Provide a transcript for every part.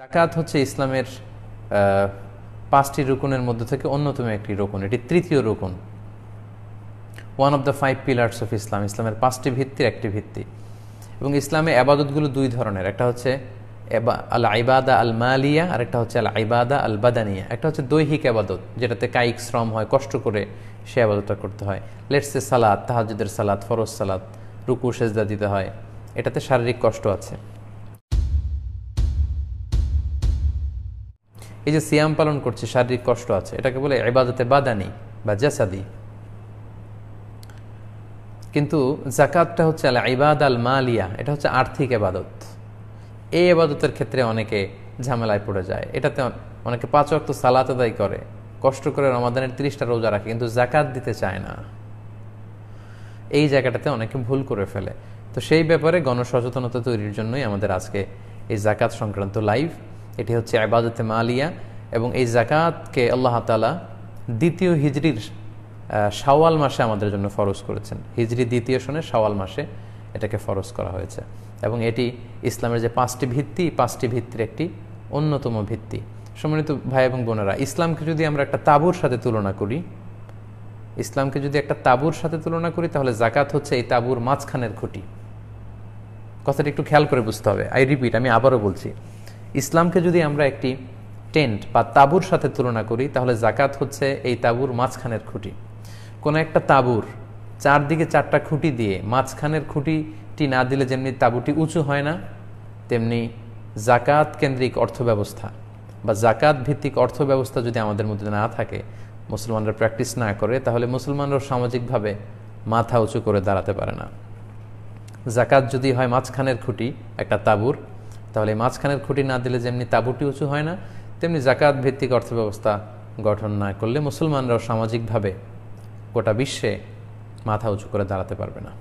জাকাত হচ্ছে ইসলামের পাঁচটি রুকনের মধ্যে থেকে অন্যতম একটি রুকুন এটি তৃতীয় রুকুন one of the five pillars of Islam ইসলামের পাঁচটি ভিত্তির একটি ভিত্তি এবং ইসলামে আবাদতগুলো দুই ধরনের একটা হচ্ছে আল আইবাদা আল মালিয়া আর একটা হচ্ছে আল আইবাদা আল বাদানিয়া একটা হচ্ছে দৈহিক আবাদত যেটাতে কায়িক শ্রম হয় কষ্ট করে সে আবাদতটা করতে হয় এ সালাদ তাহাজুদের সালাদ ফরজ সালাদ রুকু সেজদা দিতে হয় এটাতে শারীরিক কষ্ট আছে এই যে সিয়াম পালন করছে শারীরিক কষ্ট আছে এটাকে বলে এবাদতে বাদানি বা জাসাদি কিন্তু জাকাতটা হচ্ছে আল ইবাদ আল মালিয়া এটা হচ্ছে আর্থিক এবাদত এই এবাদতের ক্ষেত্রে অনেকে ঝামেলায় পড়ে যায় এটাতে অনেকে পাঁচ অক্ত সালাত আদায় করে কষ্ট করে রমাদানের ত্রিশটা রোজা রাখে কিন্তু জাকাত দিতে চায় না এই জায়গাটাতে অনেকে ভুল করে ফেলে তো সেই ব্যাপারে গণসচেতনতা তৈরির জন্যই আমাদের আজকে এই জাকাত সংক্রান্ত লাইভ এটি হচ্ছে আবাদতে মালিয়া এবং এই জাকাতকে আল্লাহ তালা দ্বিতীয় হিজড়ির সাওয়াল মাসে আমাদের জন্য ফরজ করেছেন হিজড়ি দ্বিতীয় সনে সাওয়াল মাসে এটাকে ফরজ করা হয়েছে এবং এটি ইসলামের যে পাঁচটি ভিত্তি পাঁচটি ভিত্তির একটি অন্যতম ভিত্তি সম্মানিত ভাই এবং বোনেরা ইসলামকে যদি আমরা একটা তাবুর সাথে তুলনা করি ইসলামকে যদি একটা তাবুর সাথে তুলনা করি তাহলে জাকাত হচ্ছে এই তাবুর মাঝখানের খুঁটি কথাটা একটু খেয়াল করে বুঝতে হবে আই রিপিট আমি আবারও বলছি ইসলামকে যদি আমরা একটি টেন্ট বা তাবুর সাথে তুলনা করি তাহলে জাকাত হচ্ছে এই তাবুর মাঝখানের খুঁটি কোনো একটা তাবুর চারদিকে চারটা খুঁটি দিয়ে মাঝখানের খুঁটিটি না দিলে যেমনি তাবুটি উঁচু হয় না তেমনি জাকাত কেন্দ্রিক অর্থব্যবস্থা বা জাকাত ভিত্তিক অর্থব্যবস্থা যদি আমাদের মধ্যে না থাকে মুসলমানরা প্র্যাকটিস না করে তাহলে মুসলমানরা সামাজিকভাবে মাথা উঁচু করে দাঁড়াতে পারে না জাকাত যদি হয় মাঝখানের খুঁটি একটা তাবুর তাহলে মাঝখানের খুঁটি না দিলে যেমনি তাবুটি উঁচু হয় না তেমনি জাকাত ভিত্তিক অর্থব্যবস্থা গঠন না করলে মুসলমানরাও সামাজিকভাবে গোটা বিশ্বে মাথা উঁচু করে দাঁড়াতে পারবে না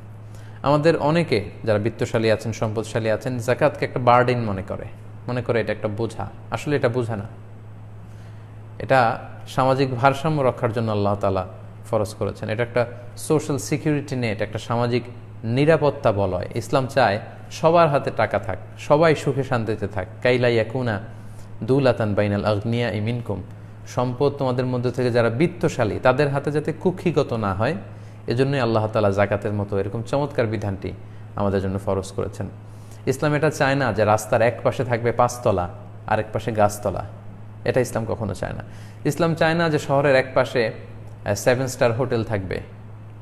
আমাদের অনেকে যারা বিত্তশালী আছেন সম্পদশালী আছেন জাকাতকে একটা বার্ডেন মনে করে মনে করে এটা একটা বোঝা আসলে এটা বোঝা না এটা সামাজিক ভারসাম্য রক্ষার জন্য আল্লাহ তালা ফরজ করেছেন এটা একটা সোশ্যাল সিকিউরিটি নেট একটা সামাজিক নিরাপত্তা বলয় ইসলাম চায় সবার হাতে টাকা থাক সবাই সুখে শান্তিতে থাক কাইলা ইয়াকুনা দুলাতান বাইনাল আগ্নিয়া ইমিনকুম সম্পদ তোমাদের মধ্যে থেকে যারা বৃত্তশালী তাদের হাতে যাতে কুক্ষিগত না হয় এজন্যই আল্লাহ তালা জাকাতের মতো এরকম চমৎকার বিধানটি আমাদের জন্য ফরজ করেছেন ইসলাম এটা চায় না যে রাস্তার এক পাশে থাকবে পাঁচতলা আরেক পাশে গাছতলা এটা ইসলাম কখনো চায় না ইসলাম চায় না যে শহরের এক পাশে সেভেন স্টার হোটেল থাকবে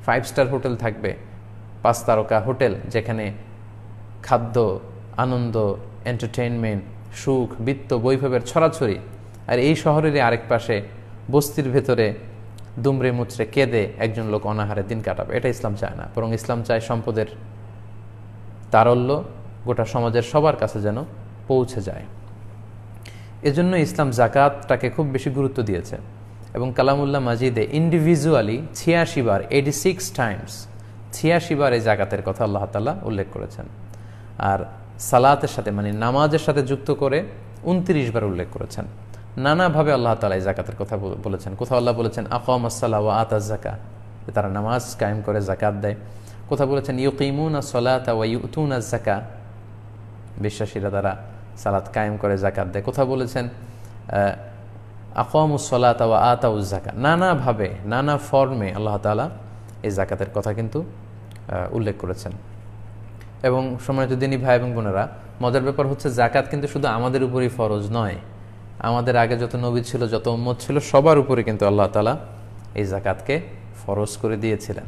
ফাইভ স্টার হোটেল থাকবে পাঁচ তারকা হোটেল যেখানে খাদ্য আনন্দ এন্টারটেনমেন্ট সুখ বৃত্ত বৈভবের ছড়াছড়ি আর এই শহরেরই আরেক পাশে বস্তির ভেতরে দুমড়ে মুচড়ে কেঁদে একজন লোক অনাহারে দিন কাটাবে এটা ইসলাম চায় না বরং ইসলাম চায় সম্পদের তারল্য গোটা সমাজের সবার কাছে যেন পৌঁছে যায় এজন্য ইসলাম জাকাতটাকে খুব বেশি গুরুত্ব দিয়েছে এবং কালামুল্লাহ মাজিদে ইন্ডিভিজুয়ালি ছিয়াশি বার এইটি সিক্স টাইমস ছিয়াশি বার এই জাকাতের কথা আল্লাহ তাল্লাহ উল্লেখ করেছেন আর সালাতের সাথে মানে নামাজের সাথে যুক্ত করে উনত্রিশ বার উল্লেখ করেছেন নানাভাবে আল্লাহ তালা জাকাতের কথা বলেছেন কোথাও আল্লাহ বলেছেন আকম আসাল্লা ও আতা জাকা তারা নামাজ কায়েম করে জাকাত দেয় কোথাও বলেছেন ইউকিমুন সলাতা ওয়া ইউতুন জাকা বিশ্বাসীরা তারা সালাত কায়েম করে জাকাত দেয় কোথাও বলেছেন আতা ওয়া জাকা নানাভাবে নানা ফর্মে আল্লাহ তালা এই জাকাতের কথা কিন্তু উল্লেখ করেছেন এবং সম্মানিত দিনী ভাই এবং বোনেরা মজার ব্যাপার হচ্ছে জাকাত কিন্তু শুধু আমাদের উপরেই ফরজ নয় আমাদের আগে যত নবী ছিল যত উম্মত ছিল সবার উপরে কিন্তু আল্লাহ তালা এই জাকাতকে ফরজ করে দিয়েছিলেন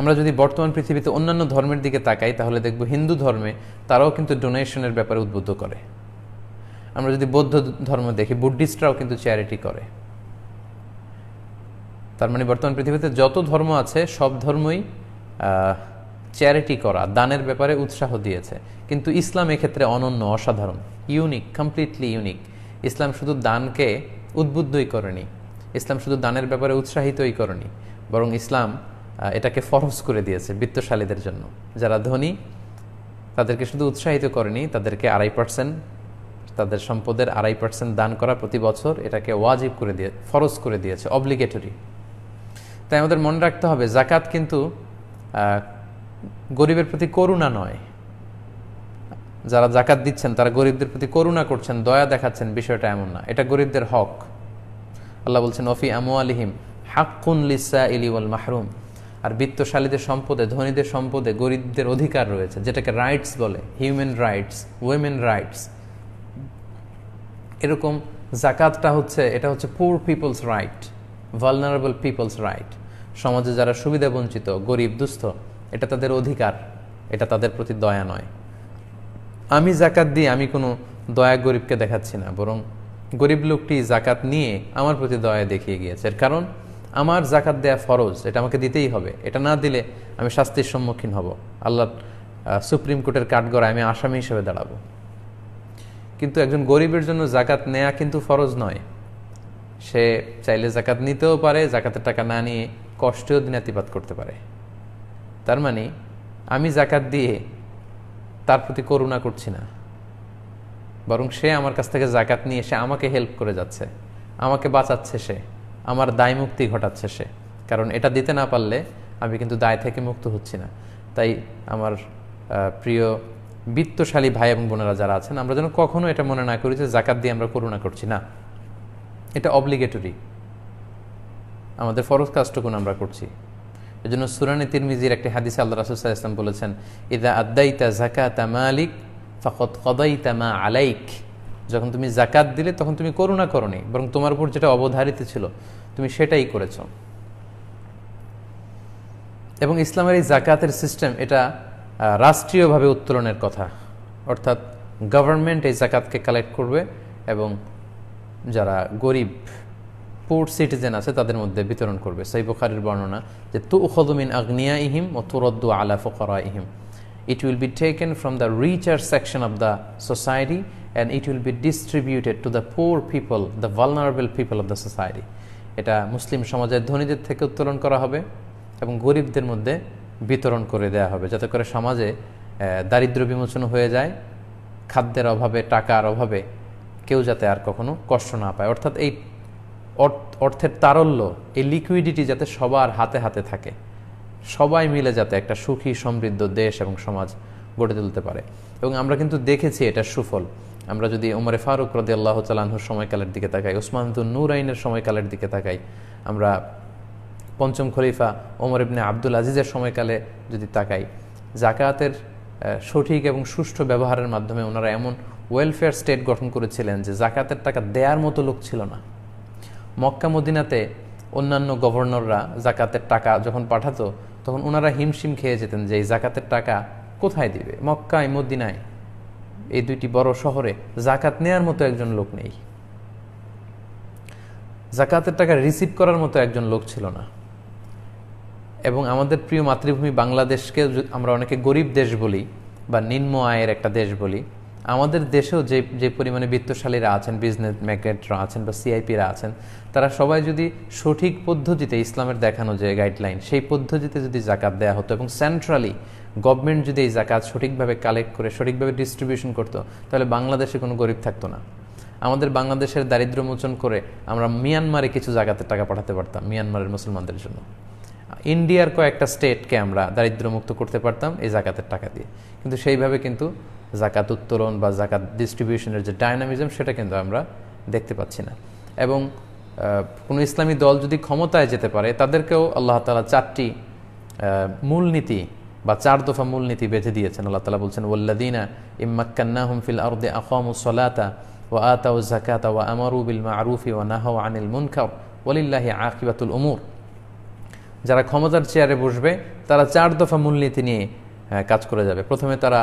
আমরা যদি বর্তমান পৃথিবীতে অন্যান্য ধর্মের দিকে তাকাই তাহলে দেখব হিন্দু ধর্মে তারাও কিন্তু ডোনেশনের ব্যাপারে উদ্বুদ্ধ করে আমরা যদি বৌদ্ধ ধর্ম দেখি বুদ্ধিস্টরাও কিন্তু চ্যারিটি করে তার মানে বর্তমান পৃথিবীতে যত ধর্ম আছে সব ধর্মই চ্যারিটি করা দানের ব্যাপারে উৎসাহ দিয়েছে কিন্তু ইসলাম এক্ষেত্রে অনন্য অসাধারণ ইউনিক কমপ্লিটলি ইউনিক ইসলাম শুধু দানকে উদ্বুদ্ধই করেনি ইসলাম শুধু দানের ব্যাপারে উৎসাহিতই করেনি বরং ইসলাম এটাকে ফরজ করে দিয়েছে বিত্তশালীদের জন্য যারা ধনী তাদেরকে শুধু উৎসাহিত করেনি তাদেরকে আড়াই পার্সেন্ট তাদের সম্পদের আড়াই পার্সেন্ট দান করা প্রতি বছর এটাকে ওয়াজিব করে দিয়ে ফরজ করে দিয়েছে অব্লিগেটরি তাই আমাদের মনে রাখতে হবে জাকাত কিন্তু গরিবের প্রতি করুণা নয় যারা জাকাত দিচ্ছেন তারা গরিবদের প্রতি করুণা করছেন দয়া দেখাচ্ছেন বিষয়টা এমন না এটা গরিবদের হক আল্লাহ বলছেন অফি আমু আলিহিম হাক্কুন লিসা ইলিউল মাহরুম আর বিত্তশালীদের সম্পদে ধনীদের সম্পদে গরিবদের অধিকার রয়েছে যেটাকে রাইটস বলে হিউম্যান রাইটস উইমেন রাইটস এরকম জাকাতটা হচ্ছে এটা হচ্ছে poor peoples right vulnerable peoples right সমাজে যারা সুবিধাবঞ্চিত গরিব দুস্থ এটা তাদের অধিকার এটা তাদের প্রতি দয়া নয় আমি জাকাত দিয়ে আমি কোনো দয়া গরিবকে দেখাচ্ছি না বরং গরিব লোকটি জাকাত নিয়ে আমার প্রতি দয়া দেখিয়ে গিয়েছে কারণ আমার জাকাত দেয়া ফরজ এটা আমাকে দিতেই হবে এটা না দিলে আমি শাস্তির সম্মুখীন হব আল্লাহ সুপ্রিম কোর্টের কাঠগড়ায় আমি আসামি হিসেবে দাঁড়াবো কিন্তু একজন গরিবের জন্য জাকাত নেয়া কিন্তু ফরজ নয় সে চাইলে জাকাত নিতেও পারে জাকাতের টাকা না নিয়ে কষ্টেও দিনাতিপাত করতে পারে তার মানে আমি জাকাত দিয়ে তার প্রতি করুণা করছি না বরং সে আমার কাছ থেকে জাকাত নিয়ে এসে আমাকে হেল্প করে যাচ্ছে আমাকে বাঁচাচ্ছে সে আমার দায় মুক্তি ঘটাচ্ছে সে কারণ এটা দিতে না পারলে আমি কিন্তু দায় থেকে মুক্ত হচ্ছি না তাই আমার প্রিয় বিত্তশালী ভাই এবং বোনেরা যারা আছেন আমরা যেন কখনো এটা মনে না করি যে জাকাত দিয়ে আমরা করুণা করছি না এটা অবলিগেটরি আমাদের ফরজ কাজটুকুন আমরা করছি এজন্য সুরানি তিরমিজির একটি হাদিস আল্লাহ রাসুসাহ ইসলাম বলেছেন ইদা আদ্দাইতা তা মালিক ফকত কদাইতা মা আলাইক যখন তুমি জাকাত দিলে তখন তুমি করুণা করনি বরং তোমার উপর যেটা অবধারিত ছিল তুমি সেটাই করেছ এবং ইসলামের এই জাকাতের সিস্টেম এটা রাষ্ট্রীয়ভাবে উত্তোলনের কথা অর্থাৎ গভর্নমেন্ট এই জাকাতকে কালেক্ট করবে এবং যারা গরিব পোর সিটিজেন আছে তাদের মধ্যে বিতরণ করবে সৈবখারের বর্ণনা যে তু খদুমিন আগ্নিয়া ইহিম ও তুরদ্দু আলা ফকরা ইহিম it will be taken from the richer section of the society and it will be distributed to the poor people the vulnerable people of the society এটা মুসলিম সমাজের ধনীদের থেকে উত্তোলন করা হবে এবং গরিবদের মধ্যে বিতরণ করে দেওয়া হবে যাতে করে সমাজে দারিদ্র বিমোচন হয়ে যায় খাদ্যের অভাবে টাকার অভাবে কেউ যাতে আর কখনো কষ্ট না পায় অর্থাৎ এই অর্থের তারল্য এই লিকুইডিটি যাতে সবার হাতে হাতে থাকে সবাই মিলে যাতে একটা সুখী সমৃদ্ধ দেশ এবং সমাজ গড়ে তুলতে পারে এবং আমরা কিন্তু দেখেছি এটা সুফল আমরা যদি ওমরে ফারুক রদি আল্লাহ তালাহুর সময়কালের দিকে তাকাই ওসমান নূর আইনের সময়কালের দিকে তাকাই আমরা পঞ্চম খলিফা ওমর ইবনে আব্দুল আজিজের সময়কালে যদি তাকাই জাকাতের সঠিক এবং সুষ্ঠু ব্যবহারের মাধ্যমে ওনারা এমন ওয়েলফেয়ার স্টেট গঠন করেছিলেন যে জাকাতের টাকা দেয়ার মতো লোক ছিল না মক্কা মদিনাতে অন্যান্য গভর্নররা জাকাতের টাকা যখন পাঠাতো তখন ওনারা হিমশিম খেয়ে যেতেন যে এই জাকাতের টাকা কোথায় দিবে মক্কায় মদিনায় এই দুইটি বড় শহরে জাকাত নেয়ার মতো একজন লোক নেই জাকাতের টাকা রিসিভ করার মতো একজন লোক ছিল না এবং আমাদের প্রিয় মাতৃভূমি বাংলাদেশকে আমরা অনেকে গরিব দেশ বলি বা নিম্ন আয়ের একটা দেশ বলি আমাদের দেশেও যে যে পরিমাণে বিত্তশালীরা আছেন বিজনেস ম্যাকেটরা আছেন বা সিআইপিরা আছেন তারা সবাই যদি সঠিক পদ্ধতিতে ইসলামের দেখানো যে গাইডলাইন সেই পদ্ধতিতে যদি জাকাত দেওয়া হতো এবং সেন্ট্রালি গভর্নমেন্ট যদি এই জাকাত সঠিকভাবে কালেক্ট করে সঠিকভাবে ডিস্ট্রিবিউশন করতো তাহলে বাংলাদেশে কোনো গরিব থাকতো না আমাদের বাংলাদেশের দারিদ্র মোচন করে আমরা মিয়ানমারে কিছু জায়গাতে টাকা পাঠাতে পারতাম মিয়ানমারের মুসলমানদের জন্য ইন্ডিয়ার কয়েকটা স্টেটকে আমরা দারিদ্রমুক্ত করতে পারতাম এই জাকাতের টাকা দিয়ে কিন্তু সেইভাবে কিন্তু জাকাত উত্তোলন বা জাকাত ডিস্ট্রিবিউশনের যে ডায়নামিজম সেটা কিন্তু আমরা দেখতে পাচ্ছি না এবং কোনো ইসলামী দল যদি ক্ষমতায় যেতে পারে তাদেরকেও আল্লাহ তালা চারটি মূলনীতি বা চার দফা মূলনীতি বেঁধে দিয়েছেন আল্লাহ তালা বলছেন ওল্লাদিনা ইম্মাকান্না হুমফিল আরদে ও আতা ও আতাউ জাকাতা ও আমারু বিল আরুফি ও নাহ আনিল মুনখাও ওলিল্লাহি আকিবাতুল উমুর যারা ক্ষমতার চেয়ারে বসবে তারা চার দফা মূলনীতি নিয়ে কাজ করে যাবে প্রথমে তারা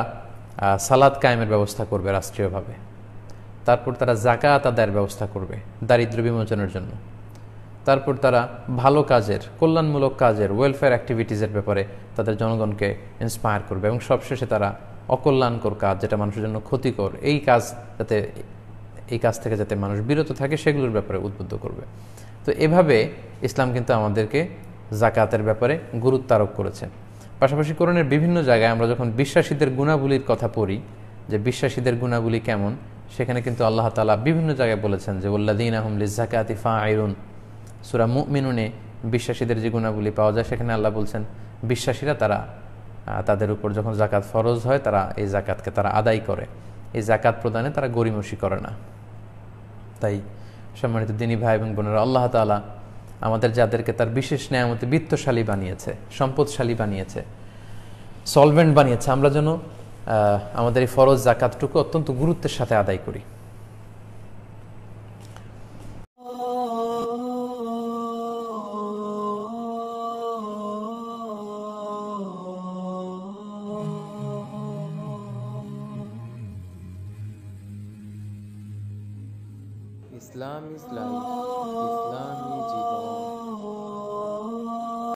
সালাদ কায়েমের ব্যবস্থা করবে রাষ্ট্রীয়ভাবে তারপর তারা জাকাত আদায়ের ব্যবস্থা করবে দারিদ্র বিমোচনের জন্য তারপর তারা ভালো কাজের কল্যাণমূলক কাজের ওয়েলফেয়ার অ্যাক্টিভিটিসের ব্যাপারে তাদের জনগণকে ইন্সপায়ার করবে এবং সবশেষে তারা অকল্যাণকর কাজ যেটা মানুষের জন্য ক্ষতিকর এই কাজ যাতে এই কাজ থেকে যাতে মানুষ বিরত থাকে সেগুলোর ব্যাপারে উদ্বুদ্ধ করবে তো এভাবে ইসলাম কিন্তু আমাদেরকে জাকাতের ব্যাপারে গুরুত্ব আরোপ করেছেন পাশাপাশি কোরআনের বিভিন্ন জায়গায় আমরা যখন বিশ্বাসীদের গুণাবলীর কথা পড়ি যে বিশ্বাসীদের গুণাবলী কেমন সেখানে কিন্তু আল্লাহ তালা বিভিন্ন জায়গায় বলেছেন যে উল্লাদিন আহমলি জাকাতি ফা আইরুন সুরা মুমিনুনে বিশ্বাসীদের যে গুণাবলী পাওয়া যায় সেখানে আল্লাহ বলছেন বিশ্বাসীরা তারা তাদের উপর যখন জাকাত ফরজ হয় তারা এই জাকাতকে তারা আদায় করে এই জাকাত প্রদানে তারা গরিমসি করে না তাই সম্মানিত দিনী ভাই এবং বোনেরা আল্লাহ তালা আমাদের যাদেরকে তার বিশেষ নেয়ামতে বিত্তশালী বানিয়েছে সম্পদশালী বানিয়েছে সলভেন্ট বানিয়েছে আমরা যেন আমাদের এই ফরজ জাকাতটুকু অত্যন্ত গুরুত্বের সাথে আদায় করি ইসলাম ইসলাম